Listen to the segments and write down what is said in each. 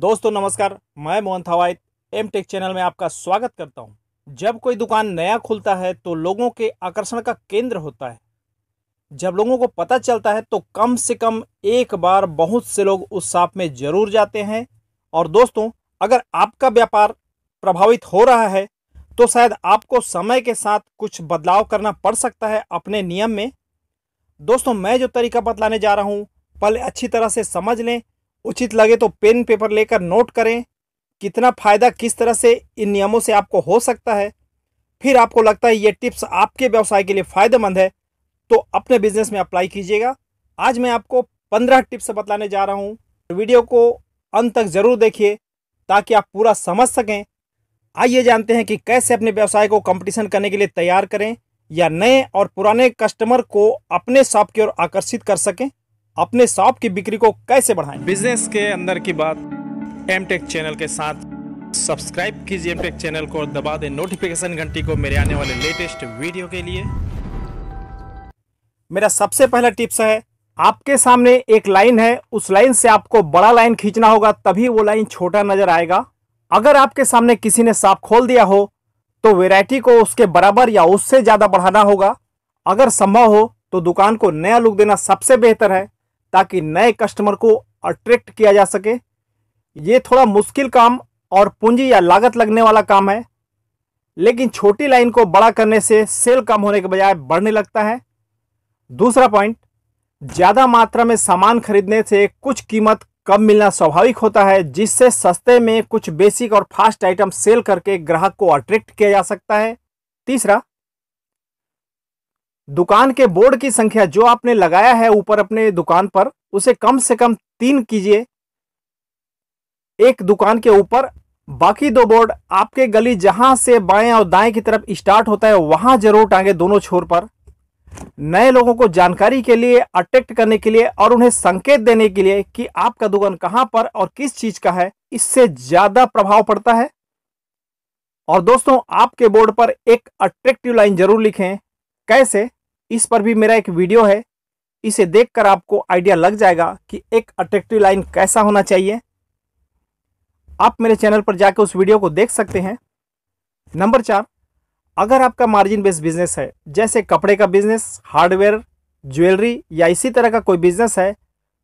दोस्तों नमस्कार मैं Mohan Thawait M tech channel में आपका स्वागत करता हूं। जब कोई दुकान नया खुलता है तो लोगों के आकर्षण का केंद्र होता है जब लोगों को पता चलता है तो कम से कम एक बार बहुत से लोग उस शॉप में जरूर जाते हैं और दोस्तों अगर आपका व्यापार प्रभावित हो रहा है तो शायद आपको समय के साथ कुछ बदलाव करना पड़ सकता है अपने नियम में दोस्तों मैं जो तरीका बतलाने जा रहा हूँ पहले अच्छी तरह से समझ लें उचित लगे तो पेन पेपर लेकर नोट करें कितना फ़ायदा किस तरह से इन नियमों से आपको हो सकता है फिर आपको लगता है ये टिप्स आपके व्यवसाय के लिए फ़ायदेमंद है तो अपने बिजनेस में अप्लाई कीजिएगा आज मैं आपको पंद्रह टिप्स बतलाने जा रहा हूँ वीडियो को अंत तक ज़रूर देखिए ताकि आप पूरा समझ सकें आइए जानते हैं कि कैसे अपने व्यवसाय को कंपटीशन करने के लिए तैयार करें या नए और पुराने कस्टमर को अपने शॉप की ओर आकर्षित कर सकें अपने शॉप की बिक्री को कैसे बढ़ाएं बिजनेस के अंदर की बात एम चैनल के साथ सब्सक्राइब कीजिए एम टेक चैनल को और दबा दें नोटिफिकेशन घंटी को मेरे आने वाले लेटेस्ट वीडियो के लिए मेरा सबसे पहला टिप्स है आपके सामने एक लाइन है उस लाइन से आपको बड़ा लाइन खींचना होगा तभी वो लाइन छोटा नजर आएगा अगर आपके सामने किसी ने सांप खोल दिया हो तो वेराइटी को उसके बराबर या उससे ज़्यादा बढ़ाना होगा अगर संभव हो तो दुकान को नया लुक देना सबसे बेहतर है ताकि नए कस्टमर को अट्रैक्ट किया जा सके ये थोड़ा मुश्किल काम और पूंजी या लागत लगने वाला काम है लेकिन छोटी लाइन को बड़ा करने से सेल कम होने के बजाय बढ़ने लगता है दूसरा पॉइंट ज़्यादा मात्रा में सामान खरीदने से कुछ कीमत कम मिलना स्वाभाविक होता है जिससे सस्ते में कुछ बेसिक और फास्ट आइटम सेल करके ग्राहक को अट्रैक्ट किया जा सकता है तीसरा दुकान के बोर्ड की संख्या जो आपने लगाया है ऊपर अपने दुकान पर उसे कम से कम तीन कीजिए एक दुकान के ऊपर बाकी दो बोर्ड आपके गली जहां से बाएं और दाएं की तरफ स्टार्ट होता है वहां जरूर टांगे दोनों छोर पर नए लोगों को जानकारी के लिए अट्रैक्ट करने के लिए और उन्हें संकेत देने के लिए कि आपका दुकान कहां पर और किस चीज का है इससे ज्यादा प्रभाव पड़ता है और दोस्तों आपके बोर्ड पर एक अट्रैक्टिव लाइन जरूर लिखें कैसे इस पर भी मेरा एक वीडियो है इसे देखकर आपको आइडिया लग जाएगा कि एक अट्रैक्टिव लाइन कैसा होना चाहिए आप मेरे चैनल पर जाकर उस वीडियो को देख सकते हैं नंबर चार अगर आपका मार्जिन बेस्ड बिजनेस है जैसे कपड़े का बिजनेस हार्डवेयर ज्वेलरी या इसी तरह का कोई बिजनेस है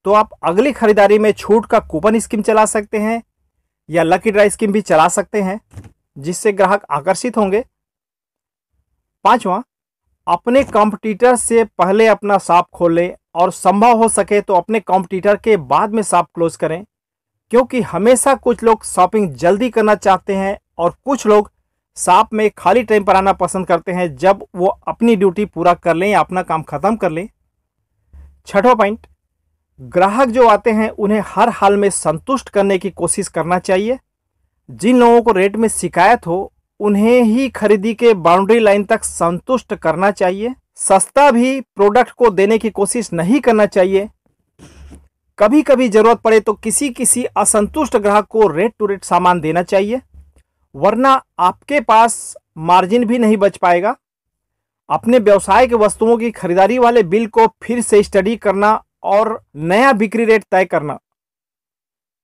तो आप अगली खरीदारी में छूट का कूपन स्कीम चला सकते हैं या लकी ड्राई स्कीम भी चला सकते हैं जिससे ग्राहक आकर्षित होंगे पांचवा अपने कॉम्पिटिटर से पहले अपना शॉप खोलें और संभव हो सके तो अपने कॉम्पिटिटर के बाद में शॉप क्लोज करें क्योंकि हमेशा कुछ लोग शॉपिंग जल्दी करना चाहते हैं और कुछ लोग शॉप में खाली टाइम पर आना पसंद करते हैं जब वो अपनी ड्यूटी पूरा कर लें या अपना काम ख़त्म कर लें छठो पॉइंट ग्राहक जो आते हैं उन्हें हर हाल में संतुष्ट करने की कोशिश करना चाहिए जिन लोगों को रेट में शिकायत हो उन्हें ही खरीदी के बाउंड्री लाइन तक संतुष्ट करना चाहिए सस्ता भी प्रोडक्ट को देने की कोशिश नहीं करना चाहिए कभी कभी जरूरत पड़े तो किसी किसी असंतुष्ट ग्राहक को रेट टू रेट सामान देना चाहिए वरना आपके पास मार्जिन भी नहीं बच पाएगा अपने व्यवसाय के वस्तुओं की खरीदारी वाले बिल को फिर से स्टडी करना और नया बिक्री रेट तय करना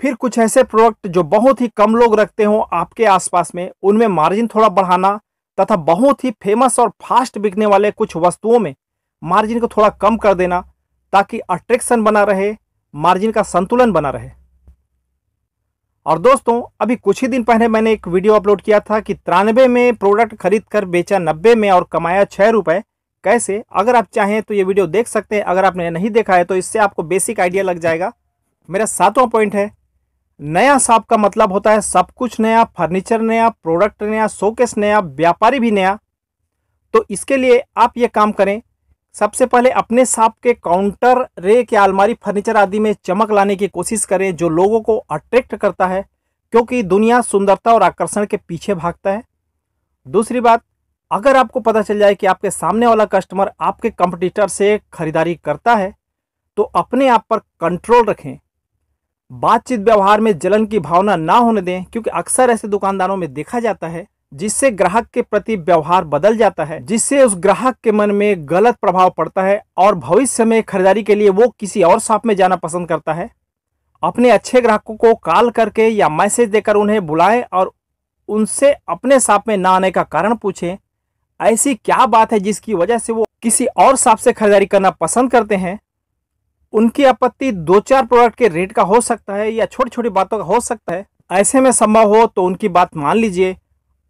फिर कुछ ऐसे प्रोडक्ट जो बहुत ही कम लोग रखते हों आपके आसपास में उनमें मार्जिन थोड़ा बढ़ाना तथा बहुत ही फेमस और फास्ट बिकने वाले कुछ वस्तुओं में मार्जिन को थोड़ा कम कर देना ताकि अट्रैक्शन बना रहे मार्जिन का संतुलन बना रहे और दोस्तों अभी कुछ ही दिन पहले मैंने एक वीडियो अपलोड किया था कि तिरानवे में प्रोडक्ट खरीद कर बेचा नब्बे में और कमाया छः रुपये कैसे अगर आप चाहें तो ये वीडियो देख सकते हैं अगर आपने नहीं देखा है तो इससे आपको बेसिक आइडिया लग जाएगा मेरा सातवां पॉइंट है नया शॉप का मतलब होता है सब कुछ नया फर्नीचर नया प्रोडक्ट नया शोकेस नया व्यापारी भी नया तो इसके लिए आप ये काम करें सबसे पहले अपने शॉप के काउंटर रेक या अलमारी फर्नीचर आदि में चमक लाने की कोशिश करें जो लोगों को अट्रैक्ट करता है क्योंकि दुनिया सुंदरता और आकर्षण के पीछे भागता है दूसरी बात अगर आपको पता चल जाए कि आपके सामने वाला कस्टमर आपके कंपटीटर से खरीदारी करता है तो अपने आप पर कंट्रोल रखें बातचीत व्यवहार में जलन की भावना ना होने दें क्योंकि अक्सर ऐसे दुकानदारों में देखा जाता है जिससे ग्राहक के प्रति व्यवहार बदल जाता है जिससे उस ग्राहक के मन में गलत प्रभाव पड़ता है और भविष्य में खरीदारी के लिए वो किसी और शॉप में जाना पसंद करता है अपने अच्छे ग्राहकों को कॉल करके या मैसेज देकर उन्हें बुलाएं और उनसे अपने शॉप में ना आने का कारण पूछें ऐसी क्या बात है जिसकी वजह से वो किसी और शॉप से खरीदारी करना पसंद करते हैं उनकी आपत्ति दो चार प्रोडक्ट के रेट का हो सकता है या छोटी छोटी बातों का हो सकता है ऐसे में संभव हो तो उनकी बात मान लीजिए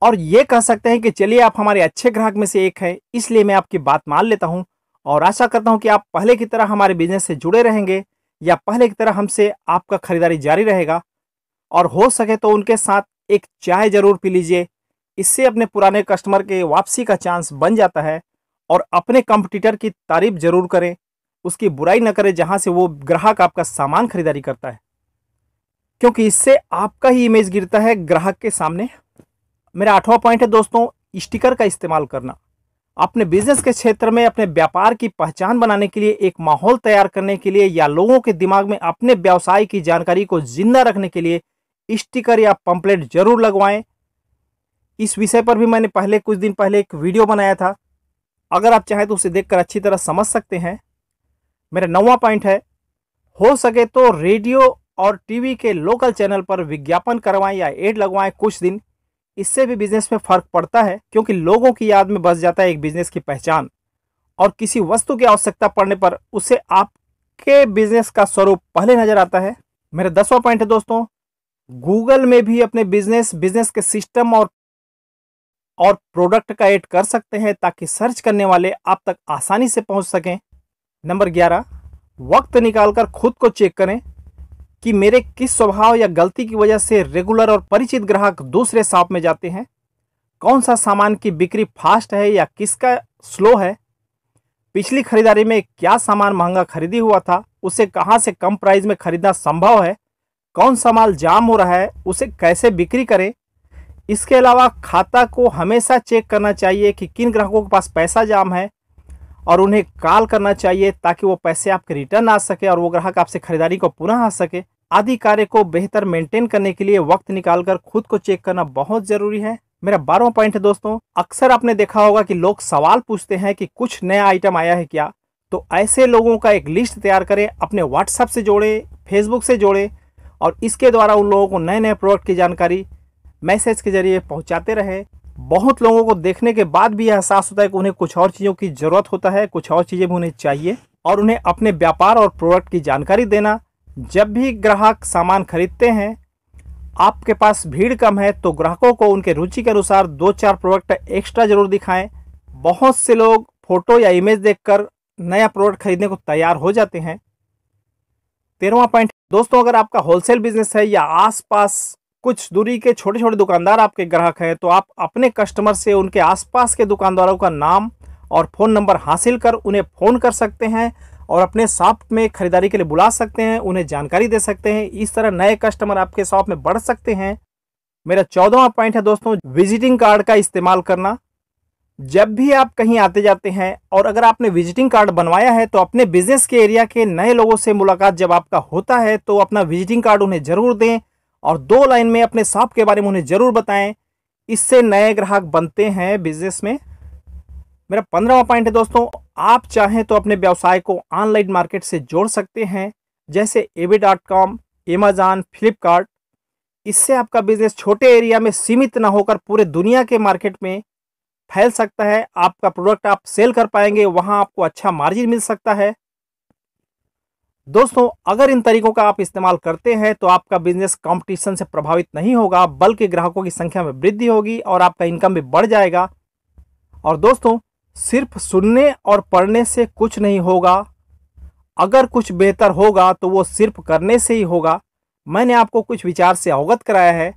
और ये कह सकते हैं कि चलिए आप हमारे अच्छे ग्राहक में से एक हैं इसलिए मैं आपकी बात मान लेता हूँ और आशा करता हूँ कि आप पहले की तरह हमारे बिजनेस से जुड़े रहेंगे या पहले की तरह हमसे आपका खरीदारी जारी रहेगा और हो सके तो उनके साथ एक चाय ज़रूर पी लीजिए इससे अपने पुराने कस्टमर के वापसी का चांस बन जाता है और अपने कंपटीटर की तारीफ ज़रूर करें उसकी बुराई न करे जहां से वो ग्राहक आपका सामान खरीदारी करता है क्योंकि इससे आपका ही इमेज गिरता है ग्राहक के सामने मेरा आठवां पॉइंट है दोस्तों स्टिकर का इस्तेमाल करना अपने बिजनेस के क्षेत्र में अपने व्यापार की पहचान बनाने के लिए एक माहौल तैयार करने के लिए या लोगों के दिमाग में अपने व्यवसाय की जानकारी को जिंदा रखने के लिए स्टिकर या पंपलेट जरूर लगवाएं इस विषय पर भी मैंने पहले कुछ दिन पहले एक वीडियो बनाया था अगर आप चाहें तो उसे देखकर अच्छी तरह समझ सकते हैं मेरा नवा पॉइंट है हो सके तो रेडियो और टीवी के लोकल चैनल पर विज्ञापन करवाएं या एड लगवाएं कुछ दिन इससे भी बिजनेस में फ़र्क पड़ता है क्योंकि लोगों की याद में बस जाता है एक बिजनेस की पहचान और किसी वस्तु की आवश्यकता पड़ने पर उसे आपके बिजनेस का स्वरूप पहले नज़र आता है मेरा दसवां पॉइंट है दोस्तों गूगल में भी अपने बिजनेस बिजनेस के सिस्टम और और प्रोडक्ट का ऐड कर सकते हैं ताकि सर्च करने वाले आप तक आसानी से पहुंच सकें नंबर ग्यारह वक्त निकालकर खुद को चेक करें कि मेरे किस स्वभाव या गलती की वजह से रेगुलर और परिचित ग्राहक दूसरे शॉप में जाते हैं कौन सा सामान की बिक्री फास्ट है या किसका स्लो है पिछली खरीदारी में क्या सामान महंगा खरीदी हुआ था उसे कहाँ से कम प्राइस में खरीदना संभव है कौन सा माल जाम हो रहा है उसे कैसे बिक्री करें इसके अलावा खाता को हमेशा चेक करना चाहिए कि किन ग्राहकों के पास पैसा जाम है और उन्हें कॉल करना चाहिए ताकि वो पैसे आपके रिटर्न आ सके और वो ग्राहक आपसे खरीदारी को पुनः आ सके आदि कार्य को बेहतर मेंटेन करने के लिए वक्त निकालकर खुद को चेक करना बहुत जरूरी है मेरा बारहवा पॉइंट है दोस्तों अक्सर आपने देखा होगा कि लोग सवाल पूछते हैं कि कुछ नया आइटम आया है क्या तो ऐसे लोगों का एक लिस्ट तैयार करें अपने व्हाट्सएप से जोड़े फेसबुक से जोड़े और इसके द्वारा उन लोगों को नए नए प्रोडक्ट की जानकारी मैसेज के जरिए पहुंचाते रहे बहुत लोगों को देखने के बाद भी यह एहसास होता है कि उन्हें कुछ और चीज़ों की ज़रूरत होता है कुछ और चीज़ें भी उन्हें चाहिए और उन्हें अपने व्यापार और प्रोडक्ट की जानकारी देना जब भी ग्राहक सामान खरीदते हैं आपके पास भीड़ कम है तो ग्राहकों को उनके रुचि के अनुसार दो चार प्रोडक्ट एक्स्ट्रा ज़रूर दिखाएं बहुत से लोग फ़ोटो या इमेज देखकर नया प्रोडक्ट खरीदने को तैयार हो जाते हैं तेरहवा पॉइंट दोस्तों अगर आपका होलसेल बिजनेस है या आसपास कुछ दूरी के छोटे छोटे दुकानदार आपके ग्राहक हैं तो आप अपने कस्टमर से उनके आसपास के दुकानदारों का नाम और फ़ोन नंबर हासिल कर उन्हें फ़ोन कर सकते हैं और अपने शॉप में ख़रीदारी के लिए बुला सकते हैं उन्हें जानकारी दे सकते हैं इस तरह नए कस्टमर आपके शॉप में बढ़ सकते हैं मेरा चौदहवा पॉइंट है दोस्तों विजिटिंग कार्ड का इस्तेमाल करना जब भी आप कहीं आते जाते हैं और अगर आपने विजिटिंग कार्ड बनवाया है तो अपने बिजनेस के एरिया के नए लोगों से मुलाकात जब आपका होता है तो अपना विजिटिंग कार्ड उन्हें ज़रूर दें और दो लाइन में अपने सांप के बारे में उन्हें ज़रूर बताएं इससे नए ग्राहक बनते हैं बिजनेस में मेरा पंद्रहवा पॉइंट है दोस्तों आप चाहें तो अपने व्यवसाय को ऑनलाइन मार्केट से जोड़ सकते हैं जैसे AV dot com Amazon Flipkart इससे आपका बिजनेस छोटे एरिया में सीमित ना होकर पूरे दुनिया के मार्केट में फैल सकता है आपका प्रोडक्ट आप सेल कर पाएंगे वहाँ आपको अच्छा मार्जिन मिल सकता है दोस्तों अगर इन तरीकों का आप इस्तेमाल करते हैं तो आपका बिजनेस कंपटीशन से प्रभावित नहीं होगा बल्कि ग्राहकों की संख्या में वृद्धि होगी और आपका इनकम भी बढ़ जाएगा और दोस्तों सिर्फ सुनने और पढ़ने से कुछ नहीं होगा अगर कुछ बेहतर होगा तो वो सिर्फ करने से ही होगा मैंने आपको कुछ विचार से अवगत कराया है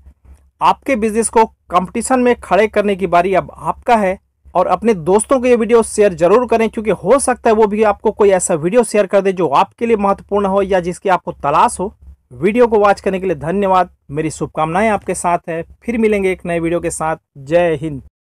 आपके बिजनेस को कंपटीशन में खड़े करने की बारी अब आपका है और अपने दोस्तों को ये वीडियो शेयर जरूर करें क्योंकि हो सकता है वो भी आपको कोई ऐसा वीडियो शेयर कर दे जो आपके लिए महत्वपूर्ण हो या जिसकी आपको तलाश हो वीडियो को वॉच करने के लिए धन्यवाद मेरी शुभकामनाएं आपके साथ है फिर मिलेंगे एक नए वीडियो के साथ जय हिंद